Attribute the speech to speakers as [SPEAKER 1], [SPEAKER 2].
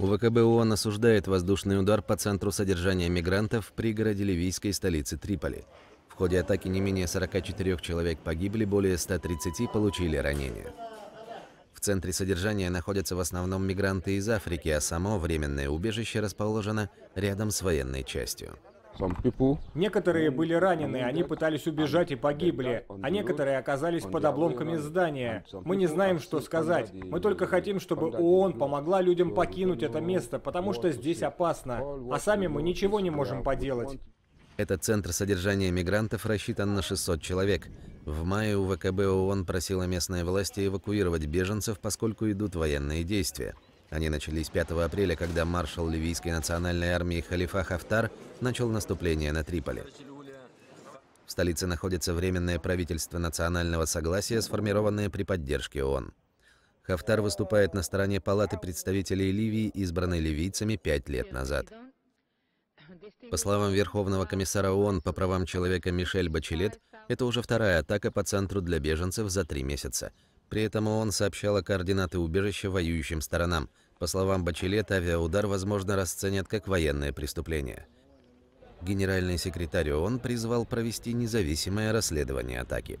[SPEAKER 1] УВКБ ООН осуждает воздушный удар по центру содержания мигрантов в пригороде ливийской столицы Триполи. В ходе атаки не менее 44 человек погибли, более 130 получили ранения. В центре содержания находятся в основном мигранты из Африки, а само временное убежище расположено рядом с военной частью.
[SPEAKER 2] Некоторые были ранены, они пытались убежать и погибли, а некоторые оказались под обломками здания. Мы не знаем, что сказать. Мы только хотим, чтобы ООН помогла людям покинуть это место, потому что здесь опасно, а сами мы ничего не можем поделать.
[SPEAKER 1] Этот центр содержания мигрантов рассчитан на 600 человек. В мае УВКБ ООН просила местные власти эвакуировать беженцев, поскольку идут военные действия. Они начались 5 апреля, когда маршал ливийской национальной армии Халифа Хафтар начал наступление на Триполи. В столице находится Временное правительство национального согласия, сформированное при поддержке ООН. Хафтар выступает на стороне Палаты представителей Ливии, избранной ливийцами пять лет назад. По словам Верховного комиссара ООН по правам человека Мишель Бачелет, это уже вторая атака по центру для беженцев за три месяца – при этом ООН сообщала координаты убежища воюющим сторонам. По словам Бачелет, авиаудар, возможно, расценят как военное преступление. Генеральный секретарь ООН призвал провести независимое расследование атаки.